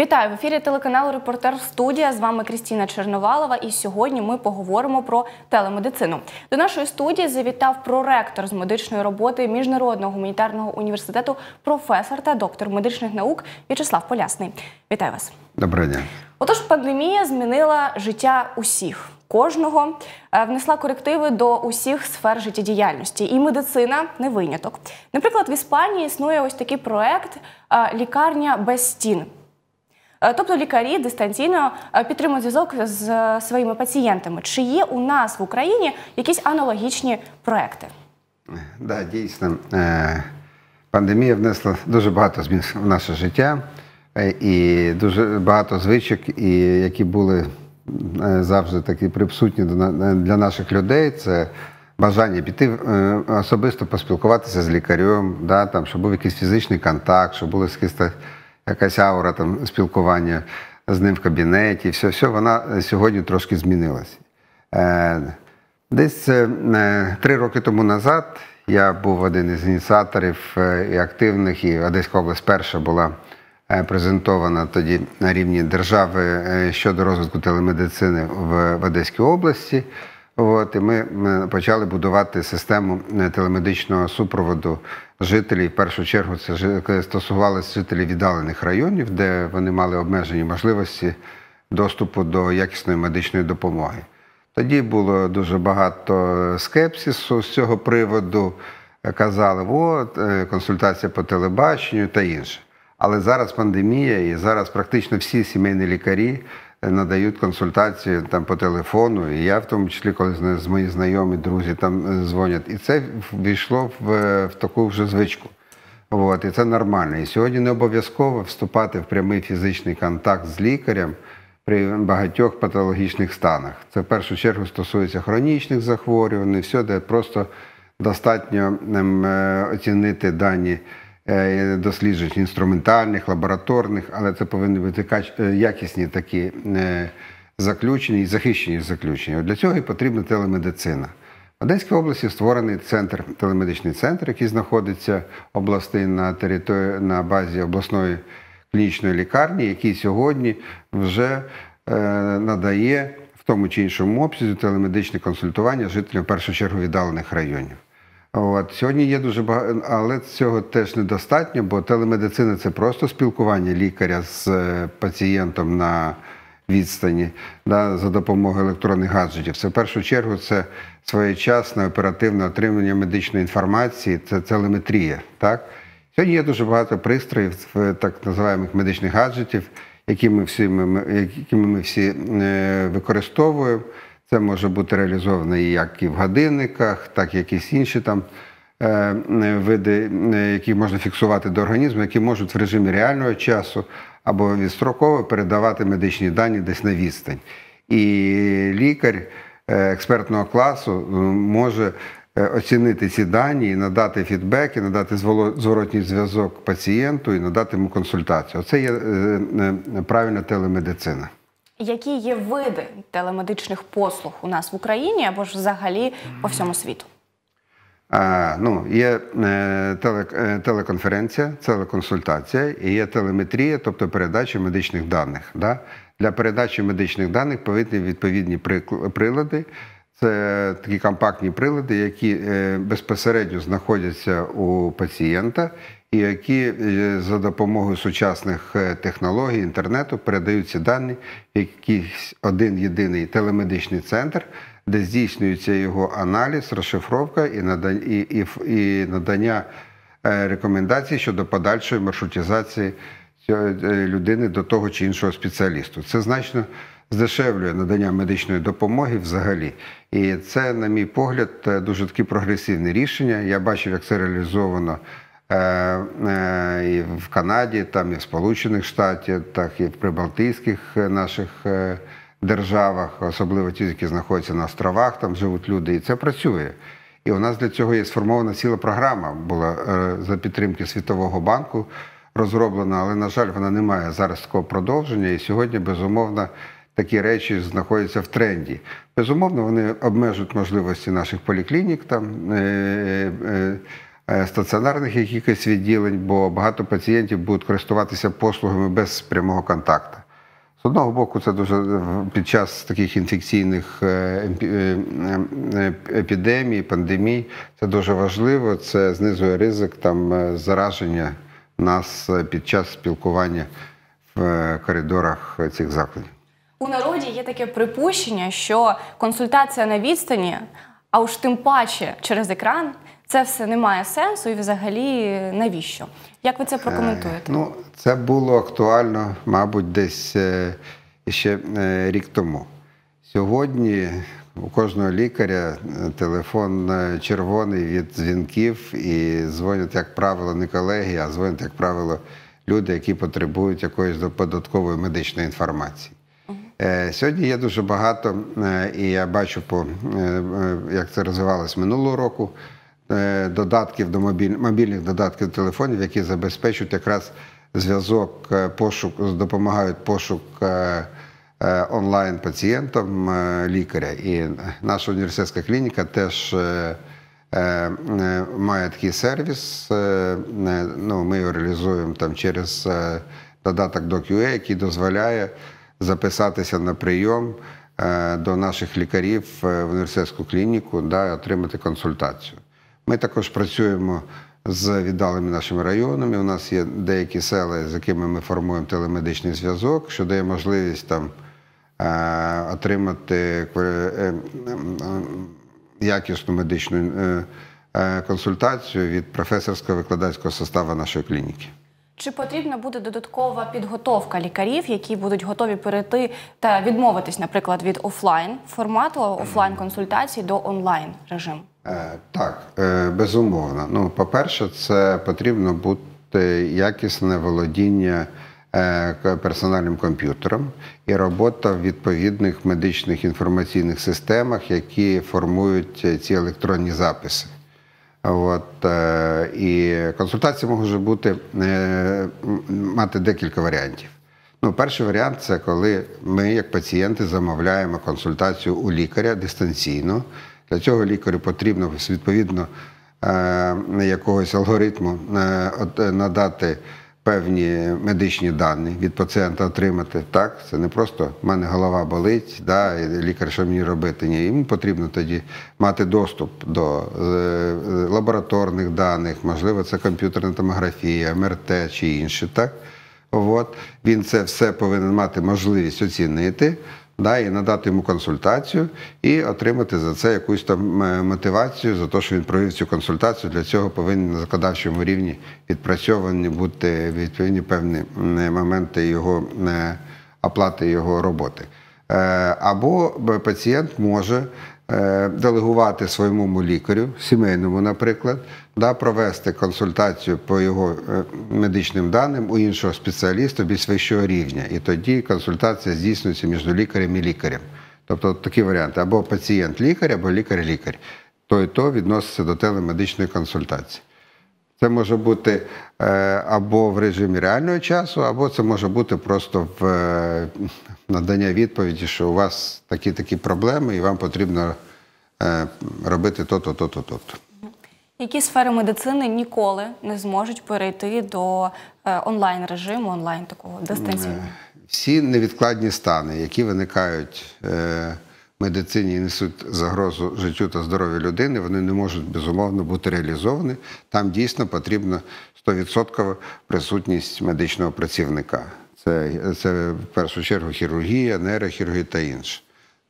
Вітаю в ефірі телеканалу Репортер Студія. З вами Крістіна Черновалова. І сьогодні ми поговоримо про телемедицину. До нашої студії завітав проректор з медичної роботи Міжнародного гуманітарного університету, професор та доктор медичних наук В'ячеслав Полясний. Вітаю вас. Добрий день! Отож, пандемія змінила життя усіх. Кожного е, внесла корективи до усіх сфер життєдіяльності, і медицина не виняток. Наприклад, в Іспанії існує ось такий проект е, Лікарня без стін. Е, тобто лікарі дистанційно е, підтримують зв'язок з е, своїми пацієнтами. Чи є у нас в Україні якісь аналогічні проекти? Так, да, дійсно, пандемія внесла дуже багато змін в наше життя і дуже багато звичок, які були завжди такі присутні для наших людей. Це Бажання піти особисто поспілкуватися з лікарем, да, там, щоб був якийсь фізичний контакт, щоб були якісь якась аура там спілкування з ним в кабінеті, все, все вона е, сьогодні трошки змінилася. Е, десь е, три роки тому назад я був один із ініціаторів і активних, і Одеська область перша була презентована тоді на рівні держави щодо розвитку телемедицини в Одеській області. От, І ми почали будувати систему е, телемедичного супроводу жителів. В першу чергу це е, стосувалося жителів віддалених районів, де вони мали обмежені можливості доступу до якісної медичної допомоги. Тоді було дуже багато е, скепсису з цього приводу. Казали, от консультація по телебаченню та інше. Але зараз пандемія, і зараз практично всі сімейні лікарі надають консультації там по телефону. І я в тому числі, коли з з мої знайомі, друзі там е, дзвонять. І це війшло в, е, в таку вже звичку. От, і це нормально. І сьогодні не обов'язково вступати в прямий фізичний контакт з лікарем при багатьох патологічних станах. Це в першу чергу стосується хронічних захворювань, все, де просто достатньо ем, е, оцінити дані. Е, досліджень, інструментальних, лабораторних, але це повинні бути е, якісні такі е, заключення і захищені заключення. Для цього і потрібна телемедицина. В Одеській області створений центр, телемедичний центр, який знаходиться области на території на базі обласної клінічної лікарні, який сьогодні вже е, надає в тому чи іншому обсязі телемедичне консультування жителям в першу чергу віддалених районів. От Сьогодні є дуже багато, але цього теж недостатньо, бо телемедицина це просто спілкування лікаря з е, пацієнтом на відстані да, за допомогою електронних гаджетів. Це в першу чергу це своєчасне оперативне отримання медичної інформації, це телеметрія. Так? Сьогодні є дуже багато пристроїв, так називаємо медичних гаджетів, які ми всі, ми, які ми всі е, використовуємо. Це може бути реалізовано і як і в годинниках, так і якісь інші там е, види, які можна фіксувати до організму, які можуть в режимі реального часу або відстроково передавати медичні дані десь на відстань. І лікар е, експертного класу е, може оцінити ці дані і надати фідбек, і надати зворотній зв'язок пацієнту і надати йому консультацію. Оце є правильна телемедицина. Які є види телемедичних послуг у нас в Україні або ж взагалі по всьому світу? А, ну, Є е, теле, е, телеконференція, телеконсультація і є телеметрія, тобто передача медичних даних. Да? Для передачі медичних даних повинні відповідні прилади. Це такі компактні прилади, які е, безпосередньо знаходяться у пацієнта і які е, за допомогою сучасних е, технологій інтернету передаються дані, в якийсь один єдиний телемедичний центр, де здійснюється його аналіз, розшифровка і надання і, і, і надання е, рекомендацій щодо подальшої маршрутізації людини до того чи іншого спеціалісту. Це значно. Здешевлює надання медичної допомоги взагалі, і це, на мій погляд, дуже такі прогресивне рішення. Я бачив, як це реалізовано Е, е, і в Канаді, там і в Сполучених Штатах, так і в Прибалтійських е, наших державах, особливо ті, які знаходяться на островах, там живуть люди, і це працює. І у нас для цього є сформована ціла програма, була за підтримки Світового банку розроблена, але, на жаль, вона не має зараз такого продовження. І сьогодні, безумовно, такі речі знаходяться в тренді. Безумовно, вони обмежують можливості наших поліклінік там. Е, стаціонарних якихось відділень, бо багато пацієнтів будуть користуватися послугами без прямого контакту. З одного боку, це дуже е, під час таких інфекційних е, епідемій, пандемій, це дуже важливо, це знизує ризик там зараження нас під час спілкування в коридорах цих закладів. У народі є таке припущення, що консультація на відстані, а уж тим паче через екран це все не має сенсу, і взагалі навіщо? Як ви це е, прокоментуєте? Ну, це було актуально, мабуть, десь е, ще е, рік тому. Сьогодні у кожного лікаря телефон червоний від дзвінків і дзвонять, як правило, не колеги, а дзвонять, як правило, люди, які потребують якоїсь додаткової медичної інформації. Сьогодні є дуже багато, і я бачу, як це розвивалось минулого року. Е, додатків до мобіль... мобільних додатків до телефонів, які забезпечують якраз зв'язок, е, пошук допомагають пошук е, онлайн пацієнтам лікаря. І наша університетська клініка теж. Має такий сервіс, ну, ми його реалізуємо там через додаток до QA, який дозволяє записатися на прийом до наших лікарів в університетську клініку да, отримати консультацію. Ми також працюємо з віддалими нашими районами. У нас є деякі села, з якими ми формуємо телемедичний зв'язок, що дає можливість там е, отримати е, ем, ем, якісну медичну е, консультацію від професорського викладацького составу нашої клініки. Чи потрібна буде додаткова підготовка лікарів, які будуть готові перейти та відмовитись, наприклад, від офлайн формату офлайн консультації до онлайн режиму? Е, так, е, безумовно. Ну, по-перше, це потрібно бути якісне володіння е, персональним комп'ютером і робота в відповідних медичних інформаційних системах, які формують ці електронні записи. От, І консультація може бути мати декілька варіантів. Ну, Перший варіант це коли ми, як пацієнти, замовляємо консультацію у лікаря дистанційно. Для цього лікарю потрібно відповідно е, якогось алгоритму е, е, надати певні медичні дані від пацієнта отримати. Так, це не просто в мене голова болить, да, і лікар, що мені робити? Ні, йому потрібно тоді мати доступ до лабораторних даних, можливо, це комп'ютерна томографія, МРТ чи інше. Так? От. Він це все повинен мати можливість оцінити да, і надати йому консультацію, і отримати за це якусь там е, мотивацію за те, що він провів цю консультацію. Для цього повинні на законодавчому рівні відпрацьовані бути відповідні певні моменти його е, оплати його роботи. Е, або пацієнт може Е, делегувати своєму лікарю, сімейному, наприклад, да, провести консультацію по його е, медичним даним у іншого спеціаліста більш вищого рівня. І тоді консультація здійснюється між лікарем і лікарем. Тобто такі варіанти: або пацієнт-лікар, або лікар-лікар. То і то відноситься до телемедичної консультації. Це може бути е, або в режимі реального часу, або це може бути просто в е, надання відповіді, що у вас такі такі проблеми, і вам потрібно е, робити то-то, то-то, то-то. Які сфери медицини ніколи не зможуть перейти до онлайн режиму, онлайн такого дистанційного? Всі невідкладні стани, які виникають медицині і несуть загрозу життю та здоров'ю людини, вони не можуть безумовно бути реалізовані. Там дійсно потрібна 100% присутність медичного працівника. Це це в першу чергу хірургія, нейрохірургія та інше.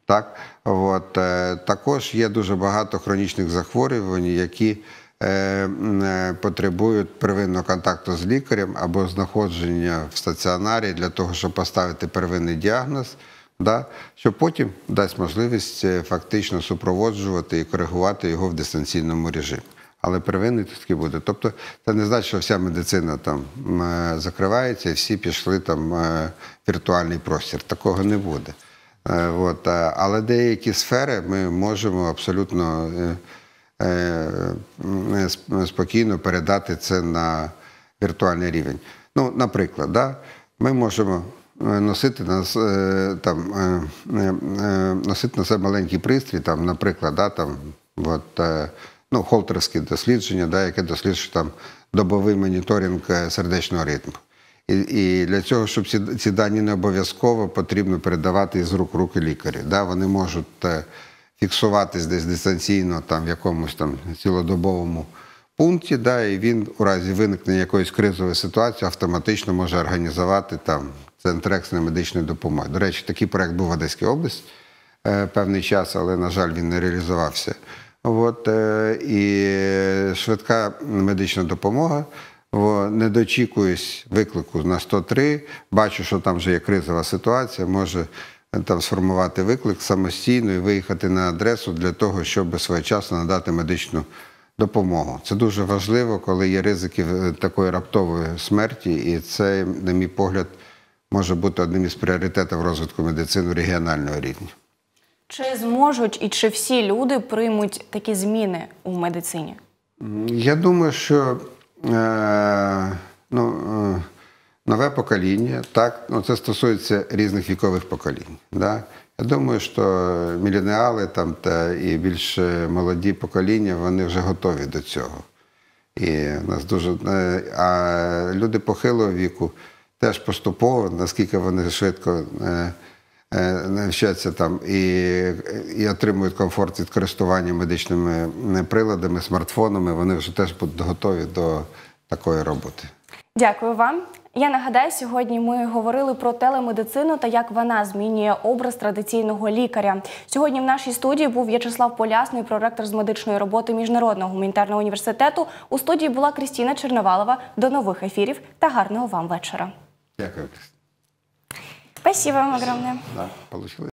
Так, от е, також є дуже багато хронічних захворювань, які е, е, Потребують первинного контакту з лікарем або знаходження в стаціонарі для того, щоб поставити первинний діагноз да, що потім дасть можливість е, фактично супроводжувати і коригувати його в дистанційному режимі. Але первинний таки буде. Тобто, це не значить, що вся медицина там е, закривається і всі пішли там е, віртуальний простір. Такого не буде. От. Але деякі сфери ми можемо абсолютно спокійно передати це на віртуальний рівень. Ну, наприклад, да, ми можемо Е, носити на е, там, е, носити на себе маленький пристрій, там, наприклад, да, там, от, ну, холтерське дослідження, да, яке досліджує там, добовий моніторинг сердечного ритму. І і для цього, щоб ці ці дані не обов'язково потрібно передавати з рук руки лікарі. Да? Вони можуть фіксуватись десь дистанційно там, в якомусь там цілодобовому пункті, да, і він у разі виникнення якоїсь кризової ситуації автоматично може організувати там Центр екстреної медичної допомоги. До речі, такий проект був в Одеській області е, певний час, але, на жаль, він не реалізувався. От, е, І швидка медична допомога. Не дочікуюсь виклику на 103, бачу, що там вже є кризова ситуація, може там сформувати виклик самостійно і виїхати на адресу для того, щоб своєчасно надати медичну допомогу. Це дуже важливо, коли є ризики е, такої раптової смерті, і це, на мій погляд може бути одним із пріоритетів розвитку медицини регіонального рівня. Чи зможуть і чи всі люди приймуть такі зміни у медицині? Я думаю, що е, ну, е, нове покоління, так, ну, це стосується різних вікових поколінь. Да? Я думаю, що міленіали там та і більш молоді покоління, вони вже готові до цього. І нас дуже е, а люди похилого віку теж поступово, наскільки вони швидко е, е, навчаться там і і отримують комфорт від користування медичними е, приладами, смартфонами. Вони вже теж будуть готові до такої роботи. Дякую вам. Я нагадаю, сьогодні ми говорили про телемедицину та як вона змінює образ традиційного лікаря. Сьогодні в нашій студії був В'ячеслав Полясний, проректор з медичної роботи Міжнародного гуманітарного університету. У студії була Крістіна Черновалова. До нових ефірів та гарного вам вечора. Дякую. Спасибо вам огромное. Да, получилось.